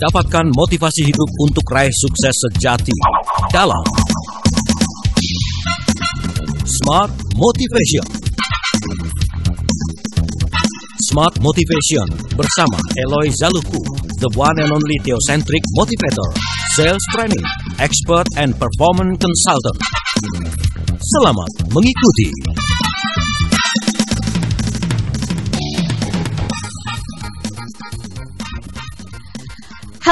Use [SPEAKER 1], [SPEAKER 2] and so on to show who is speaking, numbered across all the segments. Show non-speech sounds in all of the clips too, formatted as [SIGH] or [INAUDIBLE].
[SPEAKER 1] Dapatkan motivasi hidup untuk raih sukses sejati dalam Smart Motivation. Smart Motivation bersama Eloy Zaluku, the one and only theocentric motivator, sales training, expert and performance consultant. Selamat mengikuti.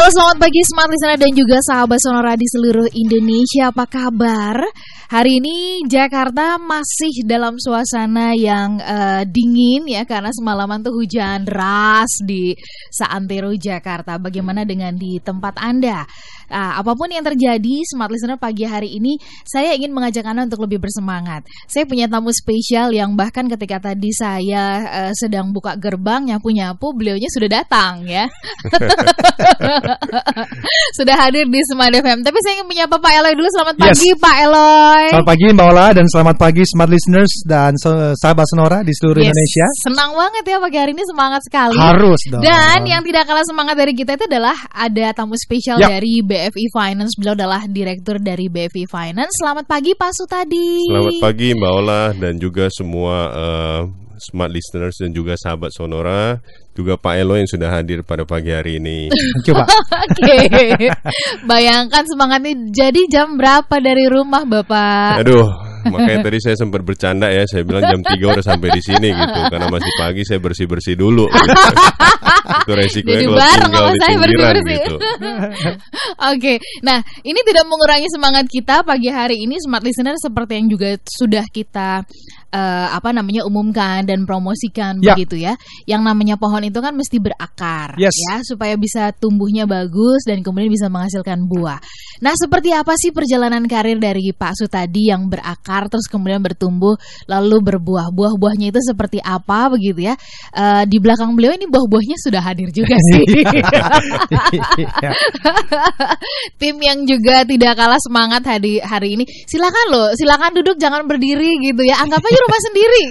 [SPEAKER 2] selamat pagi smart listener dan juga sahabat sonora di seluruh Indonesia. Apa kabar? Hari ini Jakarta masih dalam suasana yang uh, dingin ya karena semalaman tuh hujan deras di seantero Jakarta. Bagaimana dengan di tempat Anda? Nah, apapun yang terjadi, smart listener pagi hari ini saya ingin mengajak Anda untuk lebih bersemangat. Saya punya tamu spesial yang bahkan ketika tadi saya uh, sedang buka gerbang nyapu-nyapu, beliaunya sudah datang ya. [LAUGHS] sudah hadir di Smart FM. Tapi saya ingin menyapa Pak Eloy dulu. Selamat pagi yes. Pak Eloy. Selamat
[SPEAKER 3] pagi Mbak Ola dan selamat pagi smart listeners dan sahabat Sonora di seluruh yes. Indonesia.
[SPEAKER 2] Senang banget ya pagi hari ini semangat sekali. Harus dong. Dan yang tidak kalah semangat dari kita itu adalah ada tamu spesial yep. Ya. dari B BFI Finance. Beliau adalah direktur dari BFI Finance. Selamat pagi Pak Sutadi. Selamat
[SPEAKER 4] pagi Mbak Ola dan juga semua uh, smart listeners dan juga sahabat Sonora, juga Pak Elo yang sudah hadir pada pagi hari ini.
[SPEAKER 1] [LAUGHS] Coba.
[SPEAKER 2] Oke. [LAUGHS] Bayangkan semangatnya. Jadi jam berapa dari rumah Bapak?
[SPEAKER 4] Aduh, makanya tadi saya sempat bercanda ya, saya bilang jam 3 udah sampai di sini gitu, karena masih pagi saya bersih bersih dulu. Gitu. Itu resikonya Jadi kalau tinggal gitu.
[SPEAKER 2] [LAUGHS] Oke, nah ini tidak mengurangi semangat kita pagi hari ini smart listener seperti yang juga sudah kita uh, apa namanya umumkan dan promosikan ya. begitu ya. Yang namanya pohon itu kan mesti berakar yes. ya supaya bisa tumbuhnya bagus dan kemudian bisa menghasilkan buah. Nah, seperti apa sih perjalanan karir dari Pak su tadi yang berakar berakar terus kemudian bertumbuh lalu berbuah buah-buahnya itu seperti apa begitu ya uh, di belakang beliau ini buah-buahnya sudah hadir juga [LAUGHS] sih iya. [LAUGHS] tim yang juga tidak kalah semangat hari hari ini silakan lo silakan duduk jangan berdiri gitu ya anggap aja rumah sendiri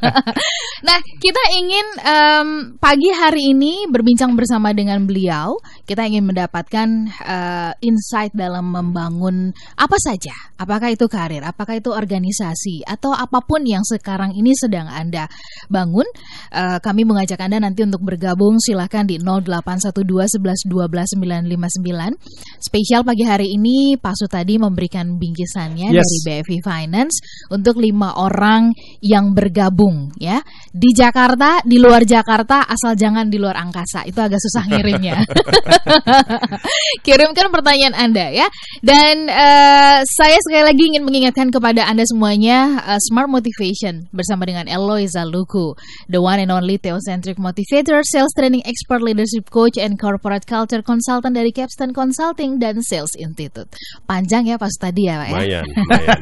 [SPEAKER 2] [LAUGHS] nah kita ingin um, pagi hari ini berbincang bersama dengan beliau kita ingin mendapatkan uh, insight dalam membangun apa saja apakah itu karir apakah apakah itu organisasi atau apapun yang sekarang ini sedang Anda bangun. Uh, kami mengajak Anda nanti untuk bergabung silahkan di 0812 11 12 959. Spesial pagi hari ini Pak Su tadi memberikan bingkisannya yes. dari BFI Finance untuk lima orang yang bergabung ya di Jakarta, di luar Jakarta asal jangan di luar angkasa. Itu agak susah ngirimnya. [LAUGHS] Kirimkan pertanyaan Anda ya. Dan uh, saya sekali lagi ingin mengingatkan ke kepada Anda semuanya uh, Smart Motivation bersama dengan Eloisa Luku, the one and only theocentric motivator, sales training expert, leadership coach, and corporate culture consultant dari Capstan Consulting dan Sales Institute. Panjang ya pas tadi ya Pak ya? Mayan, [LAUGHS] mayan.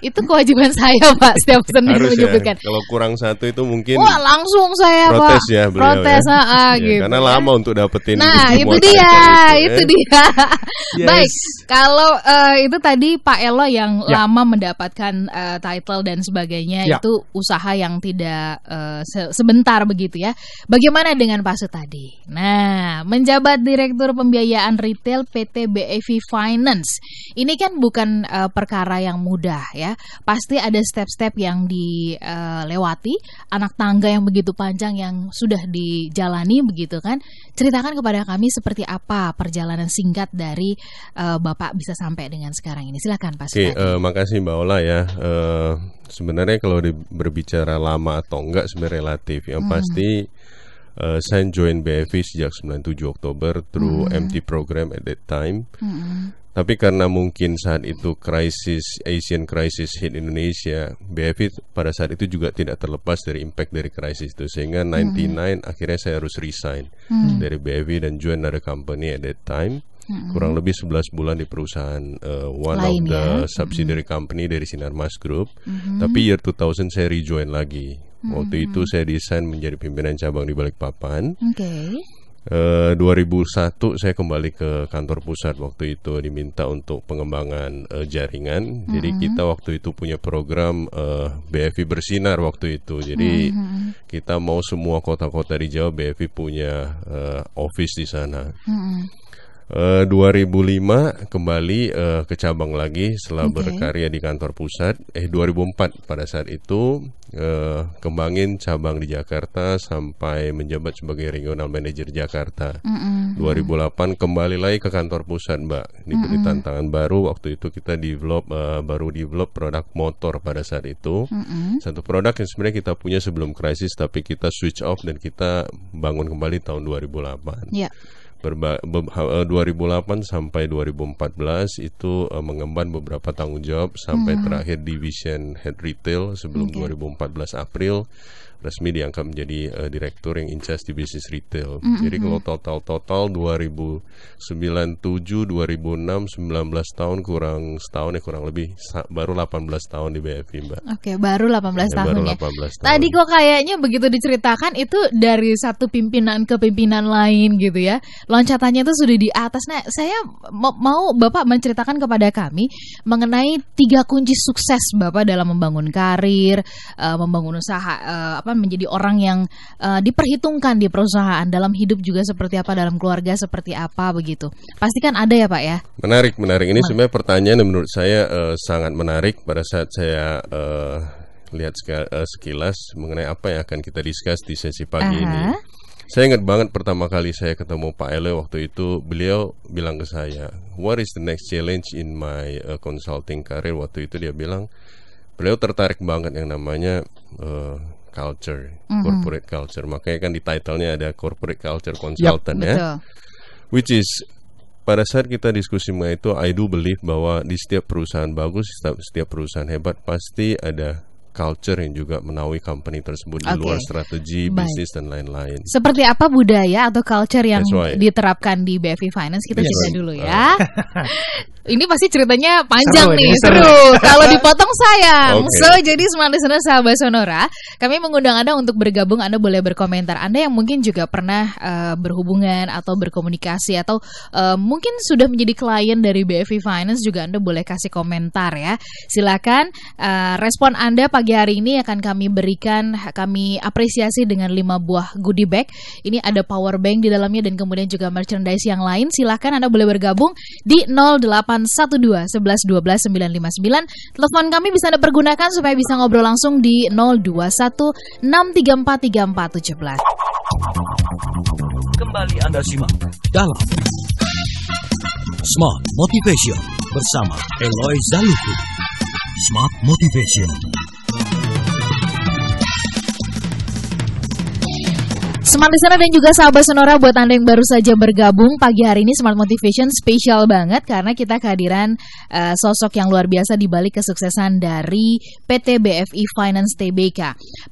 [SPEAKER 2] itu kewajiban saya Pak setiap Senin ya, menyebutkan. Ya,
[SPEAKER 4] kalau kurang satu itu mungkin Wah
[SPEAKER 2] langsung saya protes Pak. ya beliau ya. Protes iya, gitu ya. Ah, ya, gitu. Karena
[SPEAKER 4] lama untuk dapetin Nah [LAUGHS] itu dia, itu, itu
[SPEAKER 2] dia. yes. Baik, kalau uh, itu tadi Pak Elo yang yeah. lama mendapatkan uh, title dan sebagainya yeah. itu usaha yang tidak uh, se sebentar begitu ya. Bagaimana dengan Pak tadi? Nah, menjabat Direktur Pembiayaan Retail PT BEV Finance. Ini kan bukan uh, perkara yang mudah ya. Pasti ada step-step yang dilewati, anak tangga yang begitu panjang yang sudah dijalani begitu kan. Ceritakan kepada kami seperti apa perjalanan singkat dari uh, Bapak bisa sampai dengan sekarang ini. Silakan Pak Sutadi. Okay,
[SPEAKER 4] uh, uh, makasih Mbak Ola ya. Uh, sebenarnya kalau di, berbicara lama atau enggak sebenarnya relatif. Yang hmm. pasti uh, eh, saya join BFI sejak 97 Oktober through hmm. MT program at that time. Hmm. Tapi karena mungkin saat itu krisis Asian crisis hit Indonesia, BFI pada saat itu juga tidak terlepas dari impact dari krisis itu sehingga 99 hmm. akhirnya saya harus resign hmm. dari BFI dan join another company at that time hmm. kurang lebih 11 bulan di perusahaan uh, one Lain of the ya? subsidiary hmm. company dari Sinarmas Group. Hmm. Tapi year 2000 saya rejoin lagi. Waktu hmm. itu saya desain menjadi pimpinan cabang di Balikpapan. Oke. Okay. Uh, 2001 saya kembali ke kantor pusat waktu itu diminta untuk pengembangan uh, jaringan. Mm -hmm. Jadi kita waktu itu punya program uh, eh, BFI bersinar waktu itu. Jadi mm -hmm. kita mau semua kota-kota di Jawa BFI punya uh, office di sana. Mm -hmm. 2005 eh, kembali uh, ke cabang lagi setelah okay. berkarya di kantor pusat. Eh 2004 pada saat itu uh, kembangin cabang di Jakarta sampai menjabat sebagai regional manager Jakarta. Mm -hmm. 2008 kembali lagi ke kantor pusat, Mbak. Diberi mm -hmm. tantangan baru waktu itu kita develop uh, baru develop produk motor pada saat itu. Mm -hmm. Satu produk yang sebenarnya kita punya sebelum krisis tapi kita switch off dan kita bangun kembali tahun 2008. Yeah. Berba, be, 2008 eh, sampai 2014 itu uh, mengemban beberapa tanggung jawab sampai hmm. terakhir division head retail sebelum okay. 2014 April resmi diangkat menjadi uh, direktur yang incas di bisnis retail. Mm -hmm. Jadi kalau total-total 2009-7 2006, 19 tahun kurang setahun ya kurang lebih baru 18 tahun di BFI, Mbak.
[SPEAKER 2] Oke, okay, baru 18 ya, tahun baru 18 ya. Tahun. Tadi kok kayaknya begitu diceritakan itu dari satu pimpinan ke pimpinan lain gitu ya. Loncatannya itu sudah di atas. Nah, saya mau Bapak menceritakan kepada kami mengenai tiga kunci sukses Bapak dalam membangun karir, uh, membangun usaha uh, apa menjadi orang yang uh, diperhitungkan di perusahaan dalam hidup juga seperti apa dalam keluarga seperti apa begitu pasti kan ada ya pak ya
[SPEAKER 4] menarik menarik ini sebenarnya pertanyaan yang menurut saya uh, sangat menarik pada saat saya uh, lihat sekilas mengenai apa yang akan kita diskus di sesi pagi -huh. ini saya ingat banget pertama kali saya ketemu Pak Ele waktu itu beliau bilang ke saya what is the next challenge in my uh, consulting career waktu itu dia bilang beliau tertarik banget yang namanya uh, culture, mm-hmm. corporate culture. Makanya kan di title-nya ada corporate culture consultant yep, ya. Which is pada saat kita diskusi mengenai itu, I do believe bahwa di setiap perusahaan bagus, setiap, setiap perusahaan hebat pasti ada culture yang juga menaungi company tersebut okay. di luar strategi Baik. bisnis dan lain-lain.
[SPEAKER 2] Seperti apa budaya atau culture yang diterapkan di BFI Finance kita yes. dulu ya. [LAUGHS] ini pasti ceritanya panjang seru, nih, seru. seru. Kalau dipotong sayang. Okay. So, jadi semua listener sahabat Sonora, kami mengundang Anda untuk bergabung, Anda boleh berkomentar. Anda yang mungkin juga pernah uh, berhubungan atau berkomunikasi atau uh, mungkin sudah menjadi klien dari BFI Finance juga Anda boleh kasih komentar ya. Silakan uh, respon Anda pagi hari ini akan kami berikan kami apresiasi dengan 5 buah goodie bag. Ini ada power bank di dalamnya dan kemudian juga merchandise yang lain. Silakan Anda boleh bergabung di 08 0812 11 lima 959. Telepon kami bisa Anda pergunakan supaya bisa ngobrol langsung di 021 634 3417.
[SPEAKER 1] Kembali Anda simak dalam Smart Motivation bersama Eloy Zaluhu. Smart Motivation
[SPEAKER 2] Smart Listener dan juga sahabat Sonora buat Anda yang baru saja bergabung pagi hari ini Smart Motivation spesial banget karena kita kehadiran uh, sosok yang luar biasa di balik kesuksesan dari PT BFI Finance TBK.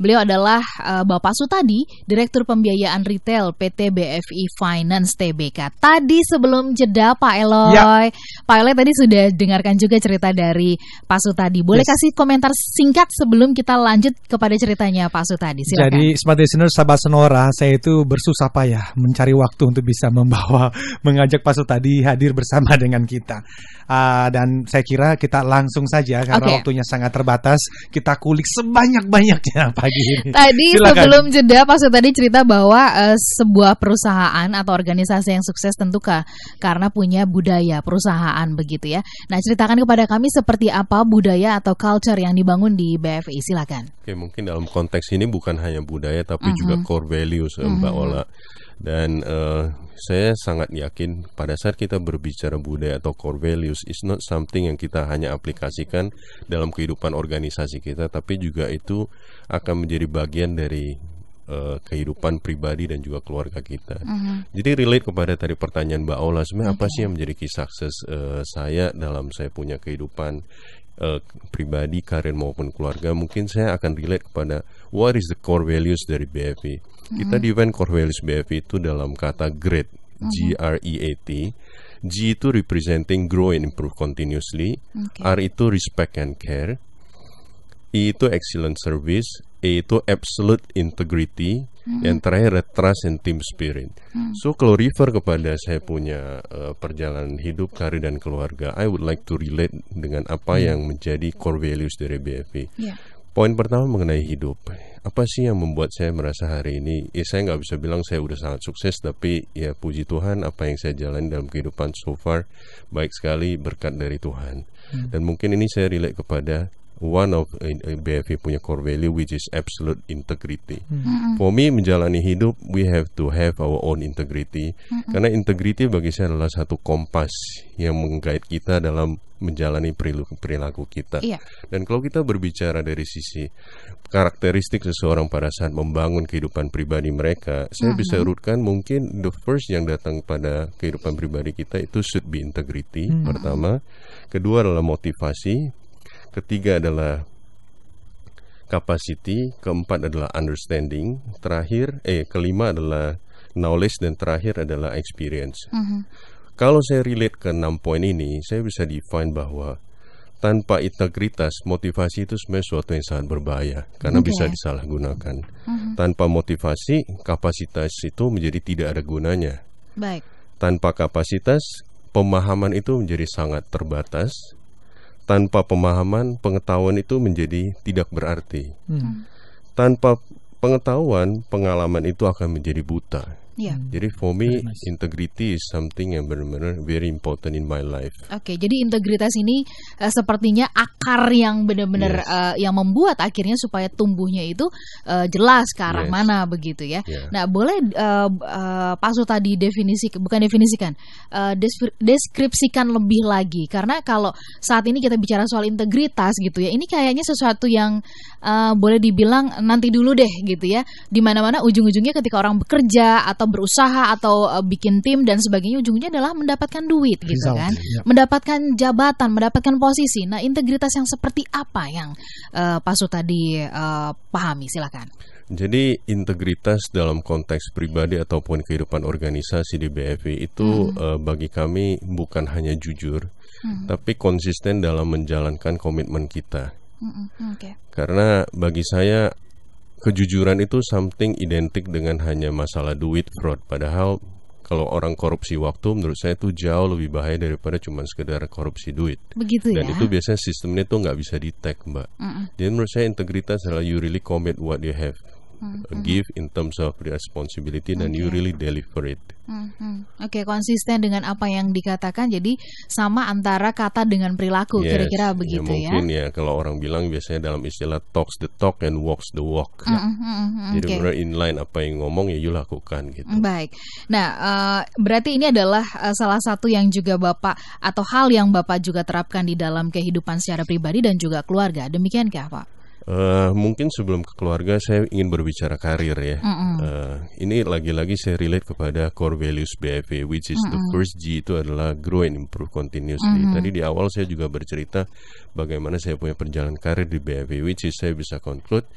[SPEAKER 2] Beliau adalah uh, Bapak Sutadi, Direktur Pembiayaan Retail PT BFI Finance TBK. Tadi sebelum jeda Pak Eloy, ya. Pak Eloy tadi sudah dengarkan juga cerita dari Pak Sutadi. Boleh yes. kasih komentar singkat sebelum kita lanjut kepada ceritanya Pak Sutadi. Silakan. Jadi
[SPEAKER 3] Smart Listener sahabat Sonora, saya itu bersusah payah mencari waktu untuk bisa membawa [LAUGHS] mengajak Pak tadi hadir bersama dengan kita uh, dan saya kira kita langsung saja karena okay. waktunya sangat terbatas kita kulik sebanyak banyaknya [LAUGHS] pagi ini. Tadi Silakan. sebelum
[SPEAKER 2] jeda Pak tadi cerita bahwa uh, sebuah perusahaan atau organisasi yang sukses tentu karena punya budaya perusahaan begitu ya. Nah ceritakan kepada kami seperti apa budaya atau culture yang dibangun di BFI silakan.
[SPEAKER 4] Oke mungkin dalam konteks ini bukan hanya budaya tapi mm -hmm. juga core values eh, Mbak mm -hmm. Ola dan uh, saya sangat yakin pada saat kita berbicara budaya atau core values is not something yang kita hanya aplikasikan dalam kehidupan organisasi kita tapi juga itu akan menjadi bagian dari uh, kehidupan pribadi dan juga keluarga kita. Uh mm-hmm. -huh. Jadi relate kepada tadi pertanyaan Mbak Ola sebenarnya okay. apa sih mm-hmm. yang menjadi key sukses uh, eh, saya dalam saya punya kehidupan uh, pribadi, karir maupun keluarga, mungkin saya akan relate kepada what is the core values dari BFI. Kita define core values BFI itu dalam kata GREAT, mhm. G R E A T. G itu representing grow and improve continuously. Okay. R itu respect and care. E itu excellent service. E itu absolute integrity. Mm-hmm. terakhir trust and team spirit. Mm. So kalau refer kepada saya punya uh, perjalanan hidup, karir dan keluarga, I would like to relate dengan apa mm. yang menjadi core values dari BFP. Yeah. Poin pertama mengenai hidup apa sih yang membuat saya merasa hari ini ya saya nggak bisa bilang saya udah sangat sukses tapi ya puji Tuhan apa yang saya jalani dalam kehidupan so far baik sekali berkat dari Tuhan hmm. dan mungkin ini saya relate kepada one of uh, BFI punya core value which is absolute integrity. Mm-hmm. For me menjalani hidup we have to have our own integrity mm-hmm. karena integrity bagi saya adalah satu kompas yang menggait kita dalam menjalani perilaku, perilaku kita. Iya. Dan kalau kita berbicara dari sisi karakteristik seseorang pada saat membangun kehidupan pribadi mereka, saya mm-hmm. bisa urutkan mungkin the first yang datang pada kehidupan pribadi kita itu should be integrity mm-hmm. pertama, kedua adalah motivasi ketiga adalah capacity, keempat adalah understanding, terakhir eh kelima adalah knowledge dan terakhir adalah experience. Mm-hmm. Kalau saya relate ke enam poin ini, saya bisa define bahwa tanpa integritas motivasi itu sebenarnya suatu yang sangat berbahaya karena okay. bisa disalahgunakan. Mm-hmm. Tanpa motivasi, kapasitas itu menjadi tidak ada gunanya. Baik. Tanpa kapasitas, pemahaman itu menjadi sangat terbatas tanpa pemahaman pengetahuan itu menjadi tidak berarti. Hmm. Tanpa pengetahuan, pengalaman itu akan menjadi buta. Yeah. Jadi for me nice. integrity is something yang benar-benar very important in my life.
[SPEAKER 2] Oke, okay, jadi integritas ini uh, sepertinya akar yang benar-benar yes. uh, yang membuat akhirnya supaya tumbuhnya itu uh, jelas ke arah yes. mana begitu ya. Yeah. Nah, boleh uh, uh, Pasu tadi definisi bukan definisikan, uh, deskripsikan lebih lagi karena kalau saat ini kita bicara soal integritas gitu ya, ini kayaknya sesuatu yang uh, boleh dibilang nanti dulu deh gitu ya. Dimana-mana ujung-ujungnya ketika orang bekerja atau berusaha atau uh, bikin tim dan sebagainya ujungnya adalah mendapatkan duit gitu Result, gitu kan yeah. mendapatkan jabatan mendapatkan posisi nah integritas yang seperti apa yang uh, Pak Su tadi uh, pahami silakan
[SPEAKER 4] jadi integritas dalam konteks pribadi ataupun kehidupan organisasi di BFI itu hmm. uh, bagi kami bukan hanya jujur, hmm. tapi konsisten dalam menjalankan komitmen kita. Hmm. hmm, hmm okay. Karena bagi saya kejujuran itu something identik dengan hanya masalah duit fraud padahal kalau orang korupsi waktu menurut saya itu jauh lebih bahaya daripada cuma sekedar korupsi duit. Begitu Dan ya. itu biasanya sistemnya tuh nggak bisa detect mbak. Mm -mm. Jadi menurut saya integritas adalah you really commit what you have mm-hmm. give in terms of responsibility okay. and you really deliver it.
[SPEAKER 2] Mm-hmm. Oke, okay, konsisten dengan apa yang dikatakan. Jadi sama antara kata dengan perilaku, kira kira-kira ya, begitu ya. Mungkin
[SPEAKER 4] ya. ya kalau orang bilang biasanya dalam istilah talks the talk and walks the walk.
[SPEAKER 2] Mm-hmm. ya. Jadi okay. benar
[SPEAKER 4] inline apa yang
[SPEAKER 2] ngomong ya you lakukan gitu. Mm, baik. Nah, uh, berarti ini adalah uh, salah satu yang juga Bapak atau hal yang Bapak juga terapkan di dalam kehidupan secara pribadi dan juga keluarga. Demikiankah, Pak?
[SPEAKER 4] Uh, mungkin sebelum ke keluarga saya ingin berbicara karir ya. Mm -hmm. uh, ini lagi-lagi saya relate kepada core values BFV, which is mm -hmm. the first G itu adalah grow and improve continuously. Mm -hmm. Tadi di awal saya juga bercerita bagaimana saya punya perjalanan karir di BFV, which is saya bisa conclude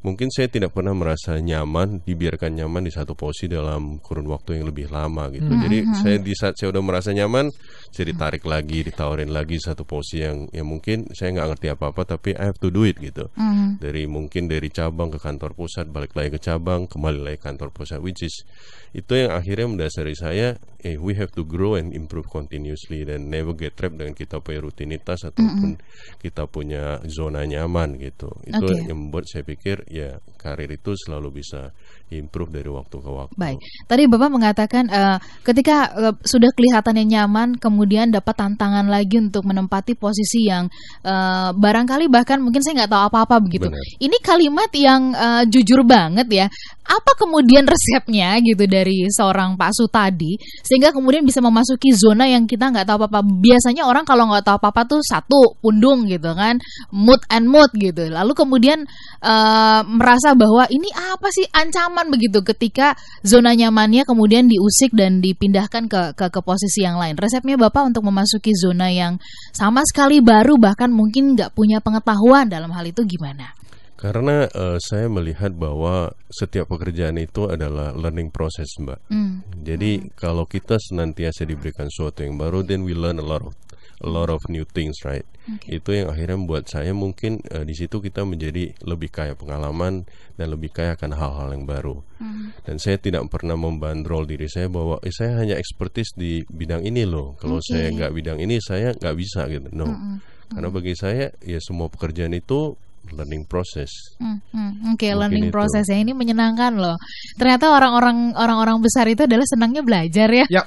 [SPEAKER 4] mungkin saya tidak pernah merasa nyaman dibiarkan nyaman di satu posisi dalam kurun waktu yang lebih lama gitu mm -hmm. jadi saya di saat saya udah merasa nyaman saya ditarik lagi ditawarin lagi satu posisi yang ya mungkin saya nggak ngerti apa apa tapi I have to do it gitu mm. dari mungkin dari cabang ke kantor pusat balik lagi ke cabang kembali lagi ke kantor pusat which is itu yang akhirnya mendasari saya eh we have to grow and improve continuously dan never get trapped dengan kita punya rutinitas ataupun mm -hmm. kita punya zona nyaman gitu itu okay. yang membuat saya pikir ya karir itu selalu bisa improve dari waktu ke waktu
[SPEAKER 2] baik tadi bapak mengatakan uh, ketika uh, sudah kelihatannya nyaman kemudian kemudian dapat tantangan lagi untuk menempati posisi yang uh, barangkali bahkan mungkin saya nggak tahu apa-apa begitu. Bener. Ini kalimat yang uh, jujur banget ya apa kemudian resepnya gitu dari seorang Pak Su tadi sehingga kemudian bisa memasuki zona yang kita nggak tahu apa-apa. Biasanya orang kalau nggak tahu apa-apa tuh satu pundung gitu kan, mood and mood gitu. Lalu kemudian uh, merasa bahwa ini apa sih ancaman begitu ketika zona nyamannya kemudian diusik dan dipindahkan ke ke, ke posisi yang lain. Resepnya Bapak untuk memasuki zona yang sama sekali baru bahkan mungkin nggak punya pengetahuan dalam hal itu gimana?
[SPEAKER 4] Karena uh, saya melihat bahwa setiap pekerjaan itu adalah learning process, Mbak. Mm. Jadi mm. kalau kita senantiasa diberikan sesuatu yang baru, then we learn a lot of a lot of new things, right? Okay. Itu yang akhirnya membuat saya mungkin uh, di situ kita menjadi lebih kaya pengalaman dan lebih kaya akan hal-hal yang baru. Mm. Dan saya tidak pernah membandrol diri saya bahwa eh, saya hanya expertise di bidang ini loh. Kalau okay. saya nggak bidang ini, saya nggak bisa gitu. No. Mm -mm. Karena hmm. bagi saya ya semua pekerjaan itu learning process.
[SPEAKER 2] Hmm, hmm. Oke, okay, learning learning process ya ini menyenangkan loh. Ternyata orang-orang orang-orang besar itu adalah senangnya belajar ya. Yep. Ya.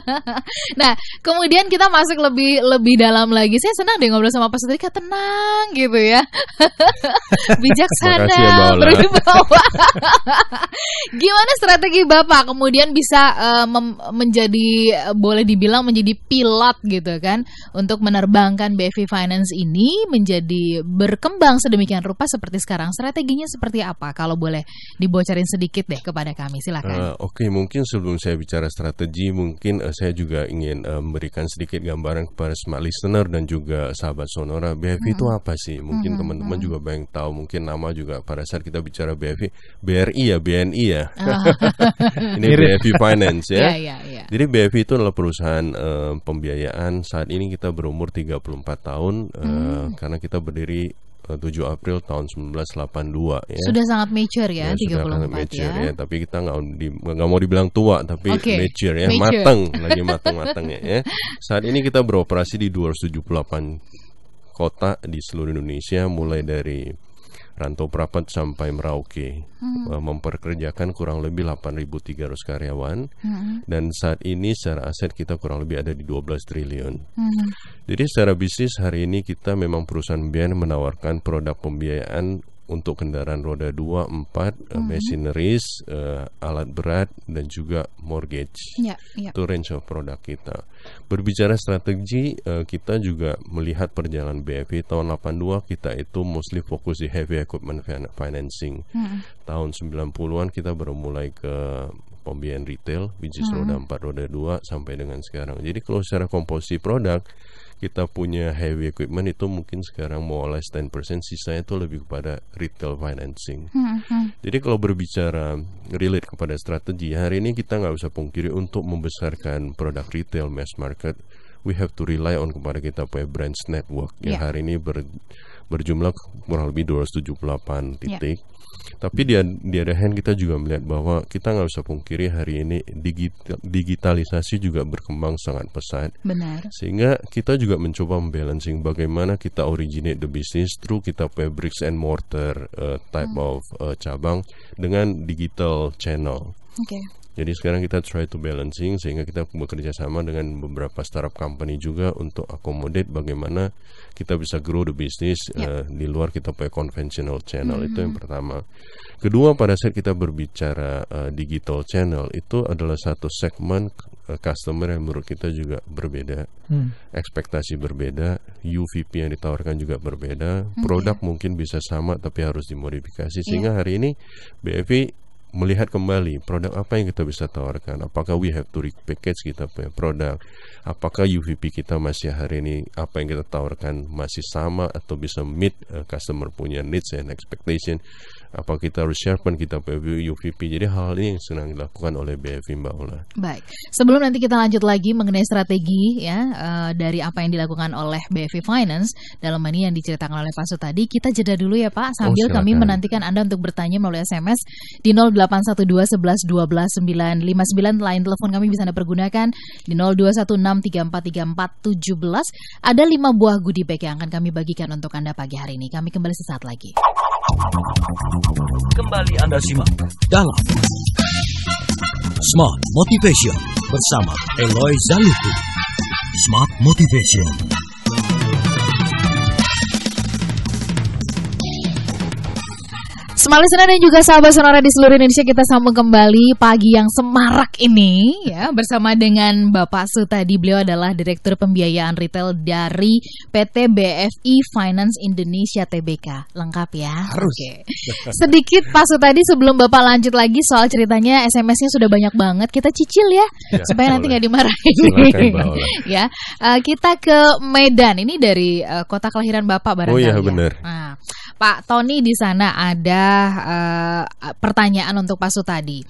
[SPEAKER 2] [LAUGHS] nah, kemudian kita masuk lebih lebih dalam lagi. Saya senang deh ngobrol sama Pak Sutrika, tenang gitu ya. [LAUGHS] Bijaksana, ya, berwibawa. [LAUGHS] Gimana strategi Bapak kemudian bisa uh, menjadi eh, boleh dibilang menjadi pilot gitu kan untuk menerbangkan BFI Finance ini menjadi berkembang berkembang sedemikian rupa seperti sekarang. Strateginya seperti apa? Kalau boleh dibocorin sedikit deh kepada kami, silakan.
[SPEAKER 4] Uh, Oke, okay, mungkin sebelum saya bicara strategi, mungkin uh, saya juga ingin uh, memberikan sedikit gambaran kepada smart listener dan juga sahabat Sonora. BFI hmm. itu mm-hmm. apa sih? Mungkin mm-hmm, teman-teman hmm. juga banyak tahu, mungkin nama juga pada saat kita bicara BFI, BRI ya, BNI ya. Uh. [LAUGHS] [LAUGHS] Ini BFI Finance ya. [LAUGHS] yeah, yeah, yeah. Jadi BFI itu adalah perusahaan uh, pembiayaan saat ini kita berumur 34 tahun uh, hmm. karena kita berdiri 7 April tahun 1982 ya. Sudah sangat mature ya, ya 34 sudah sangat mature ya. ya. Tapi kita nggak mau dibilang tua tapi okay. mature ya, mature. matang lagi matang-matangnya ya. Saat ini kita beroperasi di 278 kota di seluruh Indonesia mulai dari Rantau Prapat sampai Merauke hmm. Eh, memperkerjakan kurang lebih 8.300 karyawan hmm. dan saat ini secara aset kita kurang lebih ada di 12 triliun. Hmm. Jadi secara bisnis hari ini kita memang perusahaan BN menawarkan produk pembiayaan untuk kendaraan roda 2, 4, mm-hmm. Eh, machineries, uh, eh, alat berat dan juga mortgage. Yeah, yeah. Itu range of produk kita. Berbicara strategi, uh, kita juga melihat perjalanan BFI tahun 82 kita itu mostly fokus di heavy equipment financing. hmm Tahun 90-an kita baru mulai ke pembiayaan retail which is hmm roda 4, roda 2 sampai dengan sekarang. Jadi kalau secara komposisi produk kita punya heavy equipment itu mungkin sekarang mau less 10% sisanya itu lebih kepada retail financing. Hmm, hmm. Jadi kalau berbicara relate kepada strategi hari ini kita nggak usah pungkiri untuk membesarkan produk retail mass market we have to rely on kepada kita punya branch network yeah. yang hari ini ber, berjumlah kurang lebih 278 ya. titik. Tapi di, di ada hand kita juga melihat bahwa kita nggak bisa pungkiri hari ini digital, digitalisasi juga berkembang sangat pesat. Benar. Sehingga kita juga mencoba membalancing bagaimana kita originate the business through kita fabrics and mortar uh, type hmm. of uh, cabang dengan digital channel. Okay. Jadi sekarang kita try to balancing sehingga kita bekerja sama dengan beberapa startup company juga untuk accommodate bagaimana kita bisa grow the business yeah. Ya. uh, di luar kita pakai conventional channel mm -hmm. itu mm-hmm. yang pertama. Kedua pada saat kita berbicara uh, digital channel itu adalah satu segmen uh, customer yang menurut kita juga berbeda, mm. ekspektasi berbeda, UVP yang ditawarkan juga berbeda, okay. Mm-hmm. produk mungkin bisa sama tapi harus dimodifikasi sehingga yeah. hari ini BFI melihat kembali produk apa yang kita bisa tawarkan. Apakah we have to repackage kita punya produk? Apakah UVP kita masih hari ini apa yang kita tawarkan masih sama atau bisa meet uh, customer punya needs and expectation? apa kita harus siapkan kita PBU UVP. Jadi hal-hal ini yang senang dilakukan oleh BFI Mbak Ola.
[SPEAKER 2] Baik. Sebelum nanti kita lanjut lagi mengenai strategi ya uh, dari apa yang dilakukan oleh BFI Finance dalam ini yang diceritakan oleh Pak Su tadi, kita jeda dulu ya Pak sambil oh, kami menantikan Anda untuk bertanya melalui SMS di 0812 11 12 959 lain telepon kami bisa Anda pergunakan di 0216343417 Ada lima buah goodie bag yang akan kami bagikan untuk Anda pagi hari ini. Kami kembali sesaat lagi. Kembali
[SPEAKER 1] Anda simak dalam Smart Motivation bersama Eloy Zalutu. Smart Motivation
[SPEAKER 2] Semalisena dan juga sahabat sonora di seluruh Indonesia kita sambung kembali pagi yang semarak ini ya bersama dengan Bapak Su tadi beliau adalah Direktur Pembiayaan Retail dari PT BFI Finance Indonesia Tbk lengkap ya harus okay. sedikit Pak Su tadi sebelum Bapak lanjut lagi soal ceritanya SMS-nya sudah banyak banget kita cicil ya, ya supaya nanti nggak dimarahin [LAUGHS] ya uh, kita ke Medan ini dari uh, kota kelahiran Bapak barangkali oh iya ya. benar nah, Pak Tony di sana ada uh, pertanyaan untuk Pak tadi.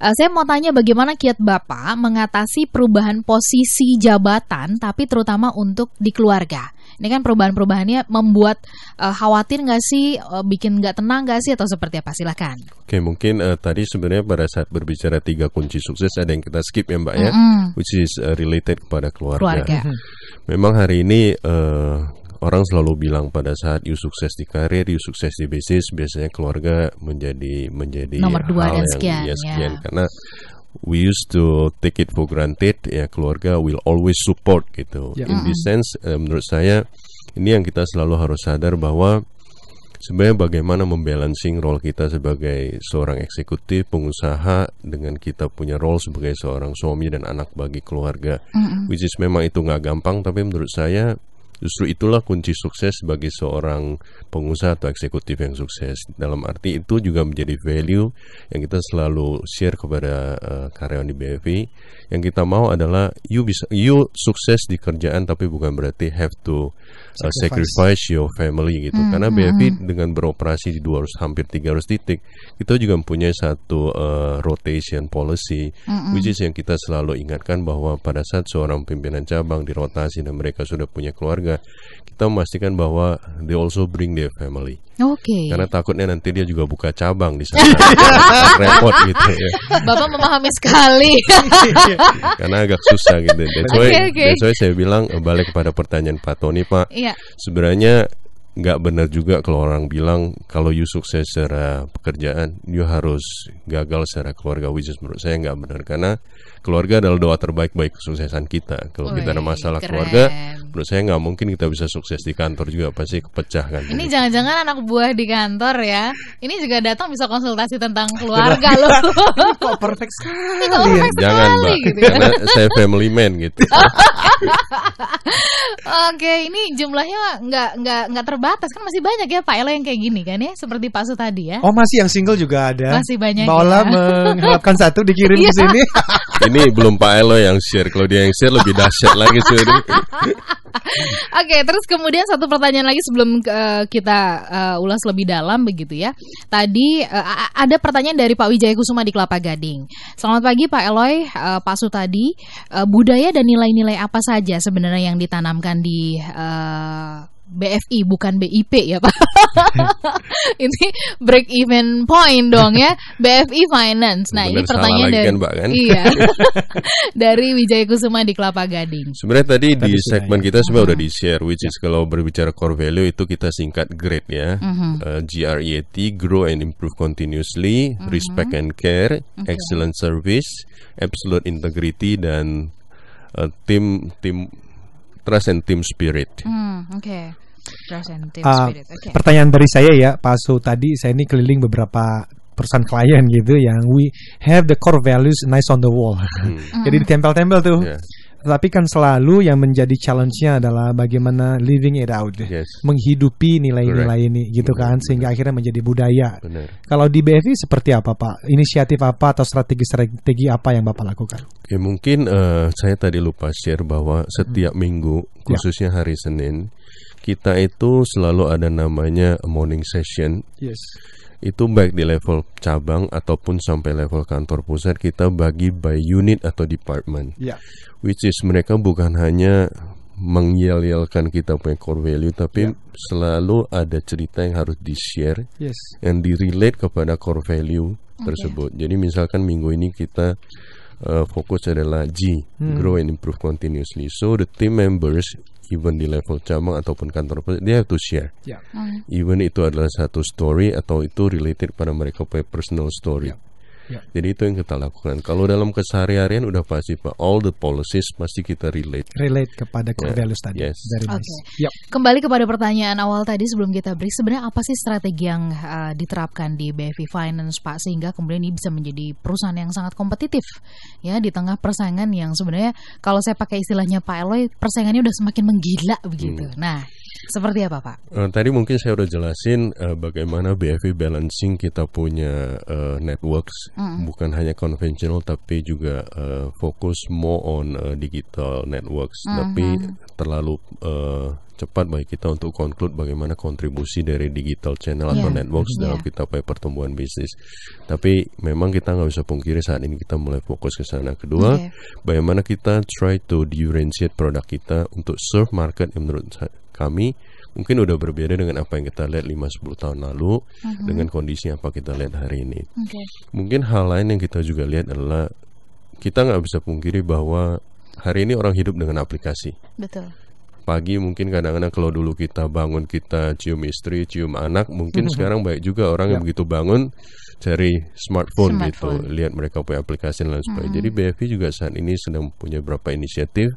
[SPEAKER 2] Uh, eh, saya mau tanya bagaimana kiat Bapak mengatasi perubahan posisi jabatan tapi terutama untuk di keluarga. Ini kan perubahan-perubahannya membuat uh, khawatir nggak sih, uh, bikin nggak tenang nggak sih atau seperti apa? Silahkan.
[SPEAKER 4] Oke, mungkin uh, tadi sebenarnya pada saat berbicara tiga kunci sukses ada yang kita skip ya Mbak ya, mm -hmm. which is uh, related kepada keluarga. keluarga. Memang hari ini uh, Orang selalu bilang pada saat you sukses di karir, you sukses di bisnis, biasanya keluarga menjadi menjadi nomor dua hal dan yang sekian, ya, ya. sekian. Yeah. karena we used to take it for granted ya keluarga will always support gitu. Yeah. In this sense, uh, menurut saya ini yang kita selalu harus sadar bahwa sebenarnya bagaimana membalancing role kita sebagai seorang eksekutif, pengusaha dengan kita punya role sebagai seorang suami dan anak bagi keluarga. Mm -hmm. Which is memang itu nggak gampang, tapi menurut saya Justru itulah kunci sukses bagi seorang pengusaha atau eksekutif yang sukses. Dalam arti itu juga menjadi value yang kita selalu share kepada uh, karyawan di BFI. Yang kita mau adalah you bisa you sukses di kerjaan tapi bukan berarti have to uh, sacrifice. your family gitu. Hmm, Karena BFI hmm. dengan beroperasi di 200 hampir 300 titik, kita juga mempunyai satu uh, rotation policy hmm, which hmm. is yang kita selalu ingatkan bahwa pada saat seorang pimpinan cabang dirotasi dan mereka sudah punya keluarga juga iya. kita memastikan bahwa they also bring their family. Oke. Okay. Karena takutnya nanti dia juga buka cabang di sana. [LAUGHS] repot gitu ya.
[SPEAKER 2] Bapak memahami sekali. [LAUGHS]
[SPEAKER 4] Karena agak susah gitu. That's why, okay, okay. that's why saya bilang eh, balik kepada pertanyaan Pak Tony Pak. Iya. Sebenarnya nggak benar juga kalau orang bilang kalau you sukses secara pekerjaan you harus gagal secara keluarga which menurut saya nggak benar karena keluarga adalah doa terbaik baik kesuksesan kita kalau kita ada masalah keren. keluarga menurut saya nggak mungkin kita bisa sukses di kantor juga pasti kepecah kan ini jangan-jangan
[SPEAKER 2] anak buah di kantor ya ini juga datang bisa konsultasi tentang keluarga [LAUGHS] loh kok perfect sekali kok perfect iya, jangan sekali, mbak gitu. Ya.
[SPEAKER 4] saya family man gitu [LAUGHS]
[SPEAKER 2] oke okay, ini jumlahnya nggak nggak nggak terbaik terbatas kan masih banyak ya Pak Elo yang kayak gini kan ya seperti Pak Su tadi ya. Oh
[SPEAKER 3] masih yang single juga ada. Masih banyak. Mbak ya. Ola ya. mengharapkan satu dikirim ke iya. sini.
[SPEAKER 4] [LAUGHS] ini belum Pak Elo yang share kalau dia yang share lebih dahsyat lagi sih.
[SPEAKER 2] [LAUGHS] Oke terus kemudian satu pertanyaan lagi sebelum uh, kita uh, ulas lebih dalam begitu ya. Tadi uh, ada pertanyaan dari Pak Wijaya Kusuma di Kelapa Gading. Selamat pagi Pak Eloy, uh, Pak Su tadi uh, budaya dan nilai-nilai apa saja sebenarnya yang ditanamkan di uh, BFI bukan BIP ya Pak. [LAUGHS] ini break even point dong ya. BFI Finance. Nah, Bener ini pertanyaan dari kan, Mbak, kan? Iya. [LAUGHS] dari Wijaya Kusuma di Kelapa Gading. Sebenarnya
[SPEAKER 4] tadi, di segmen ya. kita sebenarnya uh-huh. udah di-share which is ya. kalau berbicara core value itu kita singkat grade ya. Uh-huh. Mhm. Uh, eh, GREAT grow and improve continuously, uh-huh. respect and care, okay. excellent service, absolute integrity dan uh, eh, tim tim trust and team spirit.
[SPEAKER 2] Hmm, oke. Okay. uh, Okay. Pertanyaan
[SPEAKER 3] dari saya ya, Pak So tadi saya ini keliling beberapa perusahaan klien gitu yang we have the core values nice on the wall. Hmm. [LAUGHS] Jadi ditempel-tempel tuh. Yeah tapi kan selalu yang menjadi challenge-nya adalah bagaimana living it out, yes. menghidupi nilai-nilai ini gitu kan, sehingga akhirnya menjadi budaya. Benar. Kalau di BFI seperti apa Pak? Inisiatif apa atau strategi-strategi apa yang Bapak lakukan?
[SPEAKER 4] Ya mungkin uh, saya tadi lupa share bahwa setiap hmm. minggu, ya. khususnya ya. hari Senin, kita itu selalu ada namanya morning session. Yes itu baik di level cabang ataupun sampai level kantor pusat kita bagi by unit atau department. Yeah. Which is mereka bukan hanya mengyel-yelkan kita punya core value tapi yeah. selalu ada cerita yang harus di-share yes. di-relate kepada core value okay. tersebut. Jadi misalkan minggu ini kita uh, fokus adalah G hmm. grow and improve continuously. So the team members even di level cabang ataupun kantor dia have share. Yeah. Hmm. Even itu adalah satu story atau itu related pada mereka punya personal story. Yeah. Ya. Jadi itu yang kita lakukan. Kalau dalam keseharian udah pasti Pak, all the policies pasti kita relate. Relate
[SPEAKER 3] kepada ya. core values tadi. Yes. Oke. okay. nice. Yep.
[SPEAKER 2] Kembali kepada pertanyaan awal tadi sebelum kita break, sebenarnya apa sih strategi yang uh, diterapkan di BFI Finance Pak sehingga kemudian ini bisa menjadi perusahaan yang sangat kompetitif ya di tengah persaingan yang sebenarnya kalau saya pakai istilahnya Pak Eloy, persaingannya udah semakin menggila begitu. Hmm. Nah, seperti apa Pak?
[SPEAKER 4] Uh, tadi mungkin saya udah jelasin uh, bagaimana BFI balancing kita punya uh, networks mm. bukan hanya konvensional tapi juga uh, fokus more on uh, digital networks mm -hmm. tapi terlalu uh, cepat bagi kita untuk conclude bagaimana kontribusi dari digital channel yeah. atau networks yeah. dalam kita upaya pertumbuhan bisnis. Tapi memang kita nggak bisa pungkiri saat ini kita mulai fokus ke sana. Kedua, yeah. bagaimana kita try to differentiate produk kita untuk serve market yang menurut saya kami mungkin udah berbeda dengan apa yang kita lihat 5-10 tahun lalu uh-huh. dengan kondisi apa kita lihat hari ini. Okay. Mungkin hal lain yang kita juga lihat adalah kita nggak bisa pungkiri bahwa hari ini orang hidup dengan aplikasi. Betul pagi mungkin kadang-kadang kalau dulu kita bangun kita cium istri, cium anak, mungkin mm -hmm. sekarang baik juga orang yeah. yang begitu bangun cari smartphone, gitu, smartphone gitu, lihat mereka punya aplikasi dan lain sebagainya. Mm -hmm. Jadi mm-hmm. BFI juga saat ini sedang punya beberapa inisiatif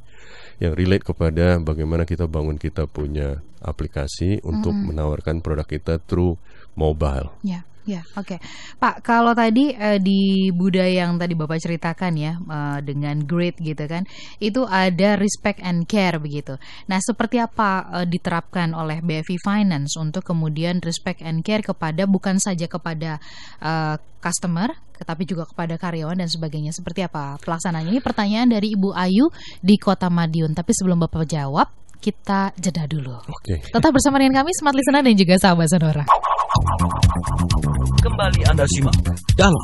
[SPEAKER 4] yang relate kepada bagaimana kita bangun kita punya aplikasi untuk mm -hmm. menawarkan produk kita through mobile.
[SPEAKER 2] Yeah. Ya, oke. Okay. Pak, kalau tadi eh, di budaya yang tadi Bapak ceritakan ya eh, dengan great gitu kan, itu ada respect and care begitu. Nah, seperti apa eh, diterapkan oleh BFI Finance untuk kemudian respect and care kepada bukan saja kepada eh, customer, tetapi juga kepada karyawan dan sebagainya. Seperti apa pelaksanaannya? Ini pertanyaan dari Ibu Ayu di Kota Madiun. Tapi sebelum Bapak jawab, kita jeda dulu. Oke. Okay. Tetap bersama dengan kami Smart Listener dan juga sahabat Sonora.
[SPEAKER 1] Kembali Anda simak dalam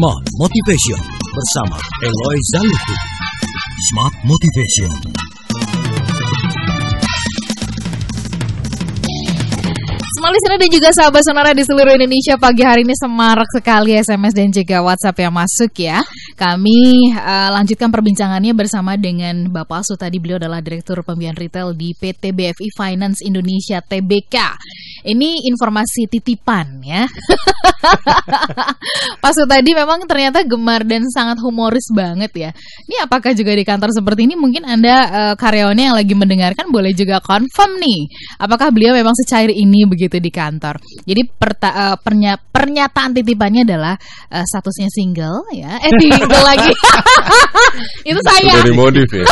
[SPEAKER 1] Smart Motivation bersama Eloy Zalutu. Smart Motivation
[SPEAKER 2] semua listener dan juga sahabat sonora di seluruh Indonesia pagi hari ini semarak sekali SMS dan juga WhatsApp yang masuk ya. Kami uh, lanjutkan perbincangannya bersama dengan Bapak Su tadi beliau adalah Direktur Pembiayaan Retail di PT BFI Finance Indonesia TBK. Ini informasi titipan ya. [LAUGHS] Pak tadi memang ternyata gemar dan sangat humoris banget ya. Ini apakah juga di kantor seperti ini mungkin Anda uh, karyawannya yang lagi mendengarkan boleh juga confirm nih. Apakah beliau memang secair ini begitu? gitu di kantor. Jadi perta, uh, pernya, pernyataan titipannya adalah uh, statusnya single ya. Eh [LAUGHS] single lagi. [LAUGHS] itu saya. Dari
[SPEAKER 4] modif ya.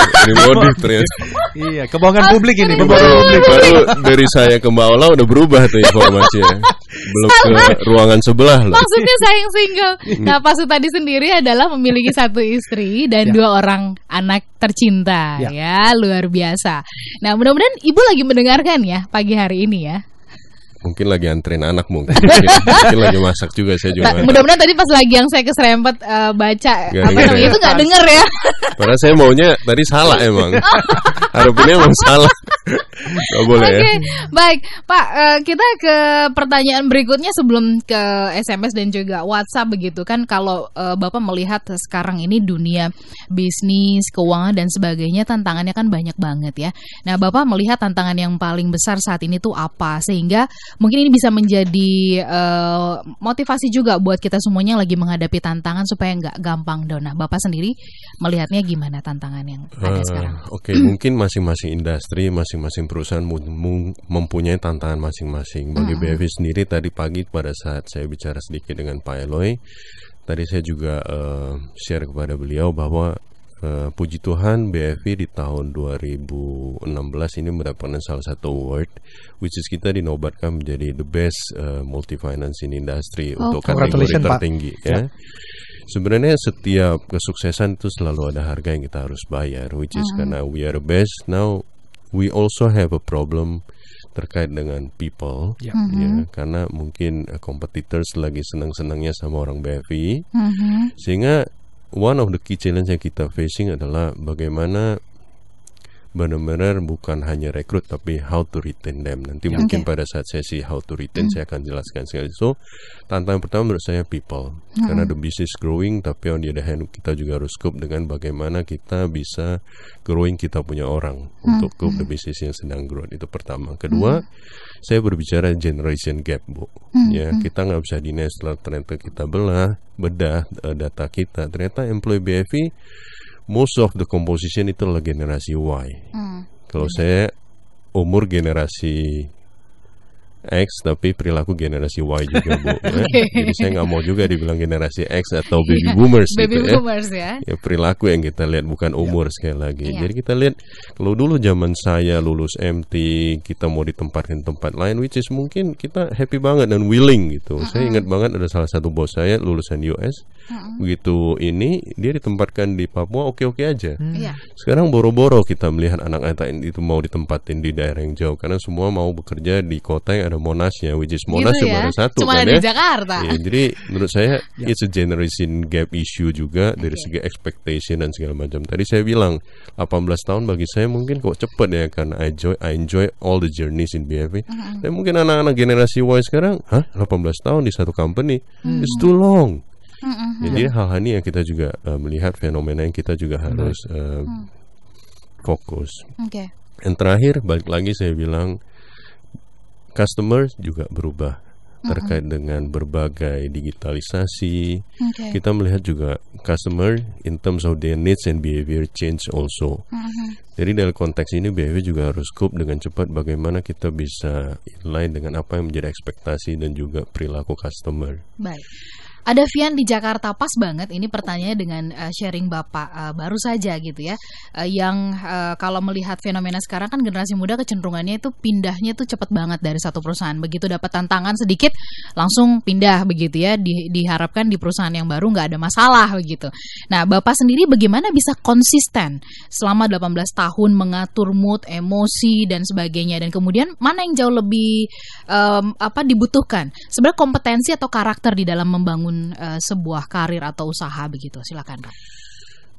[SPEAKER 4] modif terus.
[SPEAKER 3] iya, kebohongan oh, publik ini, kebohongan publik. Baru
[SPEAKER 4] dari saya ke mbak Ola udah berubah tuh informasinya. Belum ke ruangan sebelah loh. Maksudnya
[SPEAKER 2] saya yang single. Nah, Pasu tadi sendiri adalah memiliki [LAUGHS] satu istri dan ya. dua orang anak tercinta ya, ya luar biasa. Nah, mudah-mudahan Ibu lagi mendengarkan ya pagi hari ini ya.
[SPEAKER 4] Mungkin lagi antren anak [LAUGHS] mungkin. mungkin lagi masak juga saya juga.
[SPEAKER 2] mudah-mudahan tadi pas lagi yang saya keserempet uh, baca gak apa namanya itu nggak denger ya.
[SPEAKER 4] Karena saya maunya tadi salah emang.
[SPEAKER 1] [LAUGHS]
[SPEAKER 2] Harapannya emang salah.
[SPEAKER 1] Ya. Oke
[SPEAKER 4] okay. ya.
[SPEAKER 2] Baik, Pak, uh, kita ke pertanyaan berikutnya sebelum ke SMS dan juga WhatsApp begitu kan kalau uh, Bapak melihat sekarang ini dunia bisnis, keuangan dan sebagainya tantangannya kan banyak banget ya. Nah, Bapak melihat tantangan yang paling besar saat ini tuh apa sehingga mungkin ini bisa menjadi uh, motivasi juga buat kita semuanya lagi menghadapi tantangan supaya nggak gampang down. Nah, Bapak sendiri melihatnya gimana tantangan yang ada uh, sekarang?
[SPEAKER 4] Oke, okay. mungkin masing-masing industri, masing-masing perusahaan mempunyai tantangan masing-masing. Bagi Bevis -hmm. BFI sendiri tadi pagi pada saat saya bicara sedikit dengan Pak Eloy, tadi saya juga uh, share kepada beliau bahwa Eh, puji Tuhan BFI di tahun 2016 ini mendapatkan salah satu award which is kita dinobatkan menjadi the best uh, eh, multi finance in industry oh, untuk kategori tertinggi Pak. Ya. ya. Sebenarnya setiap kesuksesan itu selalu ada harga yang kita harus bayar which is mm -hmm. karena we are the best now we also have a problem terkait dengan people yeah. mm -hmm. ya karena mungkin eh, competitors lagi senang-senangnya sama orang BFI mm -hmm. sehingga one of the key challenge yang kita facing adalah bagaimana benar-benar bukan hanya rekrut tapi how to retain them. Nanti ya. mungkin pada saat sesi how to retain mm. saya akan jelaskan sekali So, tantangan pertama menurut saya people mm. karena the business growing tapi on the other hand kita juga harus cope dengan bagaimana kita bisa growing kita punya orang mm. untuk cope the hmm. business yang sedang grow itu pertama. Kedua, mm. saya berbicara generation gap, Bu. Mm. Ya, hmm. kita nggak bisa dinas setelah ternyata kita belah bedah eh, data kita ternyata employee BFI e most of the composition itu adalah generasi Y. Mm. Kalau mm. saya umur generasi X tapi perilaku generasi Y juga bu. [LAUGHS] Kan? okay. Jadi saya nggak mau juga dibilang generasi X atau iya, baby yeah. boomers baby gitu ya. boomers, ya. ya. perilaku yang kita lihat bukan iya. umur yeah. sekali lagi. Yeah. Jadi kita lihat kalau dulu zaman saya lulus MT kita mau ditempatkan tempat lain which is mungkin kita happy banget dan willing gitu. Uh -huh. Saya ingat banget ada salah satu bos saya lulusan US uh -huh. begitu ini dia ditempatkan di Papua oke-oke aja. Hmm. Yeah. Sekarang boro-boro kita melihat anak-anak itu mau ditempatin di daerah yang jauh karena semua mau bekerja di kota yang ada Monasnya, which is Monas gitu ya? ada satu cuma kan ada ya. Di Jakarta. Ya, jadi menurut saya [LAUGHS] ya. it's a generation gap issue juga dari segi expectation dan segala macam. Tadi saya bilang 18 tahun bagi saya mungkin kok cepet ya karena I enjoy I enjoy all the journeys in BFP. E. Mm -hmm. Tapi mungkin anak-anak generasi Y sekarang, hah 18 tahun di satu company, mm. it's too long. Mm -hmm. Jadi hal-hal ini yang kita juga uh, melihat fenomena yang kita juga harus uh, mm. fokus. Okay. Yang terakhir balik lagi saya bilang customer juga berubah terkait mm-hmm. dengan berbagai digitalisasi. Okay. Kita melihat juga customer in terms of their needs and behavior change also. Mm-hmm. Jadi dalam konteks ini behavior juga harus cope dengan cepat bagaimana kita bisa inline dengan apa yang menjadi ekspektasi dan juga perilaku customer.
[SPEAKER 2] Baik. Ada Vian di Jakarta pas banget ini pertanyaannya dengan uh, sharing Bapak uh, baru saja gitu ya. Uh, yang uh, kalau melihat fenomena sekarang kan generasi muda kecenderungannya itu pindahnya itu cepat banget dari satu perusahaan. Begitu dapat tantangan sedikit langsung pindah begitu ya. Di, diharapkan di perusahaan yang baru nggak ada masalah begitu. Nah, Bapak sendiri bagaimana bisa konsisten selama 18 tahun mengatur mood, emosi dan sebagainya dan kemudian mana yang jauh lebih um, apa dibutuhkan? Sebenarnya kompetensi atau karakter di dalam membangun membangun uh, eh, sebuah karir atau usaha begitu? Silakan Pak.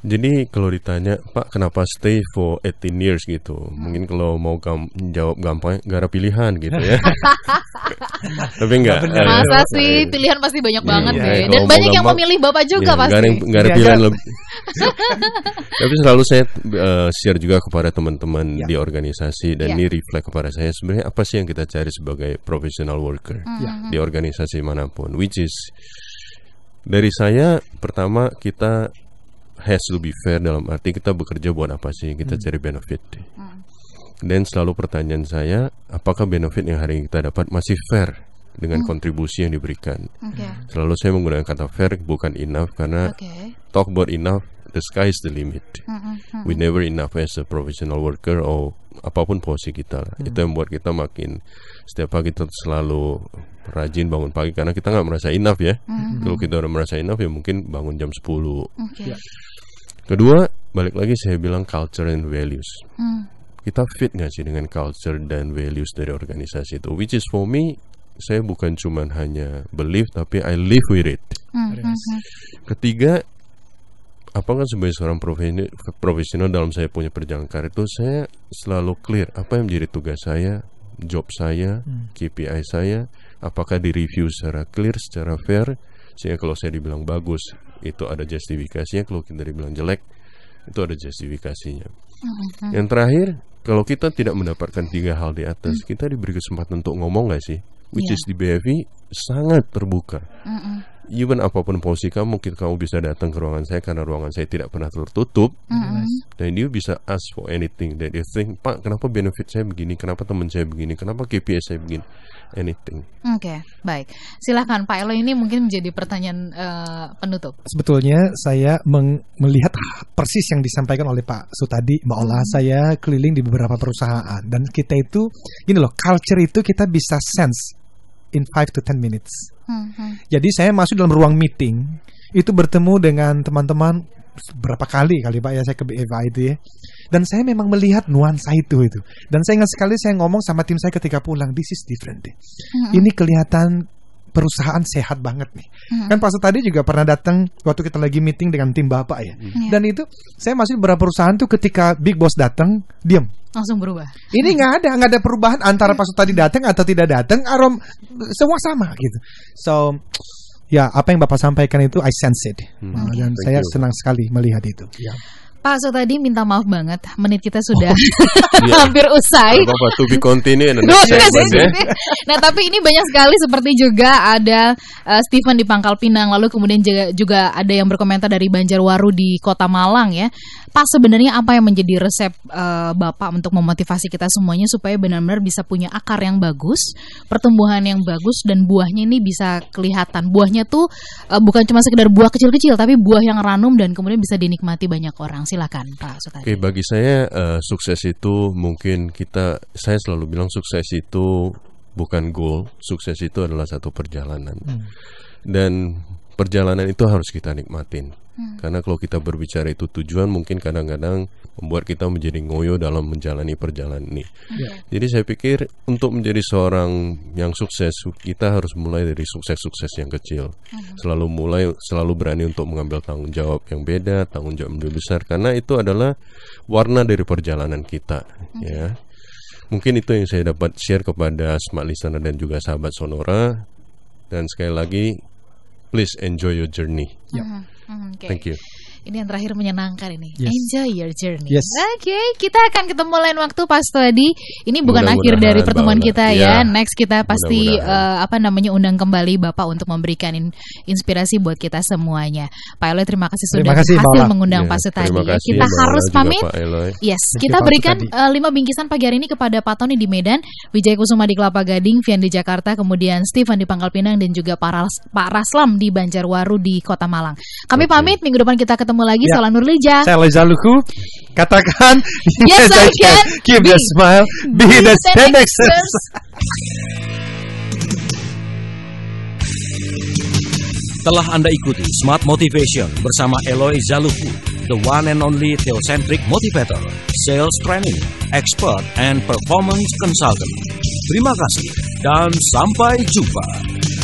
[SPEAKER 4] Jadi kalau ditanya Pak kenapa stay for 18 years gitu, mungkin kalau mau gam jawab gampang, gak ada pilihan gitu ya. [LAUGHS] Tapi enggak. Masa eh, sih
[SPEAKER 2] pilihan pasti banyak iya, banget yeah. deh. Iya. Dan banyak gampang, yang memilih bapak iya, juga yeah, pasti. Gak ada, gak ada pilihan kan?
[SPEAKER 4] lebih.
[SPEAKER 1] [LAUGHS] Tapi
[SPEAKER 4] selalu saya uh, share juga kepada teman-teman yeah. di organisasi dan yeah. ini reflect kepada saya sebenarnya apa sih yang kita cari sebagai professional worker mm-hmm. yeah. di organisasi manapun, which is dari saya pertama kita has to be fair dalam arti kita bekerja buat apa sih kita hmm. cari benefit. Hmm. Dan selalu pertanyaan saya apakah benefit yang hari ini kita dapat masih fair dengan hmm. kontribusi yang diberikan. Okay. Selalu saya menggunakan kata fair bukan enough karena okay. talk about enough the sky is the limit. Mm -hmm. We never enough as a professional worker or apapun posisi kita. Mm -hmm. Itu yang membuat kita makin setiap pagi kita selalu rajin bangun pagi karena kita nggak merasa enough ya. Mm -hmm. Kalau kita udah merasa enough ya mungkin bangun jam 10. Okay. Ya. Kedua, balik lagi saya bilang culture and values. Mm. Kita fit nggak sih dengan culture dan values dari organisasi itu? Which is for me saya bukan cuman hanya believe tapi I live with it. Mm -hmm. Ketiga, apakah sebagai seorang profesional dalam saya punya perjalanan karir itu saya selalu clear apa yang menjadi tugas saya, job saya, hmm. KPI saya, apakah di review secara clear, secara fair, sehingga kalau saya dibilang bagus itu ada justifikasinya, kalau kita dibilang jelek itu ada justifikasinya. Hmm. Yang terakhir, kalau kita tidak mendapatkan tiga hal di atas, hmm. kita diberi kesempatan untuk ngomong nggak sih? Which yeah. is di BFI sangat terbuka. Hmm even apapun posisi kamu mungkin kamu bisa datang ke ruangan saya karena ruangan saya tidak pernah tertutup mm-hmm. dan bisa ask for anything dan dia think pak kenapa benefit saya begini kenapa teman saya begini kenapa KPI saya begini
[SPEAKER 3] anything
[SPEAKER 2] oke okay, baik silahkan Pak Elo ini mungkin menjadi pertanyaan uh, penutup
[SPEAKER 3] sebetulnya saya melihat persis yang disampaikan oleh Pak Sutadi Mbak Ola mm-hmm. saya keliling di beberapa perusahaan dan kita itu gini loh culture itu kita bisa sense in 5 to 10 minutes Hmm, hmm, Jadi saya masuk dalam ruang meeting, itu bertemu dengan teman-teman berapa kali kali Pak ya saya ke BFA itu ya. Dan saya memang melihat nuansa itu itu. Dan saya ingat sekali saya ngomong sama tim saya ketika pulang, this is different. Hmm. Ini kelihatan perusahaan sehat banget nih. Hmm. Kan pas tadi juga pernah datang waktu kita lagi meeting dengan tim Bapak ya. Hmm. Iya. Dan itu saya masih beberapa perusahaan tuh ketika big boss datang, diam langsung berubah. Ini nggak ada nggak ada perubahan antara pas tadi datang atau tidak datang, arom semua sama gitu. So ya apa yang bapak sampaikan itu I sense it hmm. Oh, dan Thank saya you. senang sekali melihat itu.
[SPEAKER 2] Yeah. Pak So tadi minta maaf banget, menit kita oh, sudah oh, iya. [LAUGHS] hampir usai. apa
[SPEAKER 3] tuh to be ya.
[SPEAKER 2] Nah, tapi ini banyak sekali seperti juga ada uh, eh, Steven di Pangkal Pinang, lalu kemudian juga, juga ada yang berkomentar dari Banjarwaru di Kota Malang ya. Pak sebenarnya apa yang menjadi resep uh, Bapak untuk memotivasi kita semuanya supaya benar-benar bisa punya akar yang bagus, pertumbuhan yang bagus dan buahnya ini bisa kelihatan. Buahnya tuh uh, bukan cuma sekedar buah kecil-kecil, tapi buah yang ranum dan kemudian bisa dinikmati banyak orang Silakan Pak Sutadi.
[SPEAKER 4] Oke, bagi saya uh, sukses itu mungkin kita saya selalu bilang sukses itu bukan goal, sukses itu adalah satu perjalanan. Hmm. Dan perjalanan itu harus kita nikmatin. Hmm. Karena kalau kita berbicara itu tujuan mungkin kadang-kadang membuat kita menjadi ngoyo dalam menjalani perjalanan ini. Yeah. Jadi saya pikir untuk menjadi seorang yang sukses kita harus mulai dari sukses-sukses yang kecil. Hmm. Selalu mulai selalu berani untuk mengambil tanggung jawab yang beda, tanggung jawab yang lebih besar karena itu adalah warna dari perjalanan kita hmm. ya. Mungkin itu yang saya dapat share kepada smart listener dan juga sahabat Sonora dan sekali lagi please enjoy your journey.
[SPEAKER 2] Yeah. Hmm. Mm-hmm, okay. Thank you. Ini yang terakhir menyenangkan ini. Yes. Enjoy your journey. Yes. Oke, okay, kita akan ketemu lain waktu pas tadi. Ini bukan Mudah akhir dari pertemuan kita ya. ya. Next kita pasti uh, apa namanya undang kembali Bapak untuk memberikan in inspirasi buat kita semuanya. Pak Eloy terima kasih sudah kasih, berhasil Mala. mengundang ya, Pak kita harus juga, pamit. Yes, kita berikan uh, lima bingkisan pagi hari ini kepada Pak Tony di Medan, Wijaya Kusuma di Kelapa Gading, Vian di Jakarta, kemudian Steven di Pangkal Pinang dan juga Pak, Pak Raslam di Banjarwaru di Kota Malang. Kami okay. pamit minggu depan kita ketemu ketemu lagi yeah. Solan Nurlija. Saya
[SPEAKER 3] Liza Luhu. Katakan [LAUGHS] yes, I, can. can. Keep be, the smile. Be, be the stand
[SPEAKER 1] Telah Anda ikuti Smart Motivation bersama Eloy Zaluhu, the one and only theocentric motivator, sales training, expert, and performance consultant. Terima kasih dan sampai jumpa.